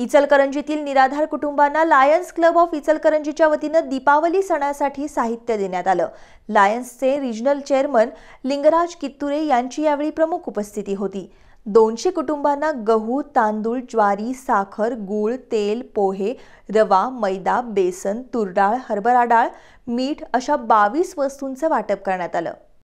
इचलकरंजीतील निराधार कुटुंबांना Lions club of इचलकरंजीच्या वतीनं दीपावली सणासाठी साहित्य देण्यात आलं लायन्सचे रिजनल चेअरमन लिंगराज कित्तुरे यांची यावेळी प्रमुख उपस्थिती होती दोनशे कुटुंबांना गहू तांदूळ ज्वारी साखर गूळ तेल पोहे रवा मैदा बेसन तुरडाळ हरभरा डाळ मीठ अशा बावीस वस्तूंचं वाटप करण्यात आलं